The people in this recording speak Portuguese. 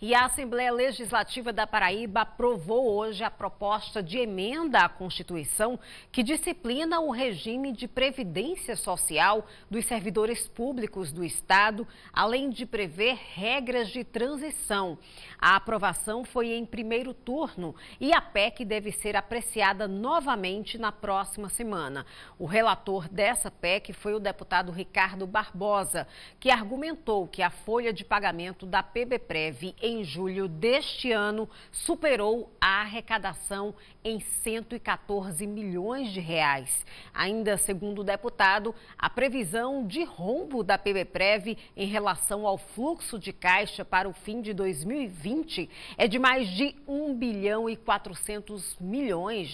E a Assembleia Legislativa da Paraíba aprovou hoje a proposta de emenda à Constituição que disciplina o regime de previdência social dos servidores públicos do Estado, além de prever regras de transição. A aprovação foi em primeiro turno e a PEC deve ser apreciada novamente na próxima semana. O relator dessa PEC foi o deputado Ricardo Barbosa, que argumentou que a folha de pagamento da PBPREV em julho deste ano superou a arrecadação em 114 milhões de reais. Ainda segundo o deputado, a previsão de rombo da PBPREV em relação ao fluxo de caixa para o fim de 2020 é de mais de 1 bilhão e 400 milhões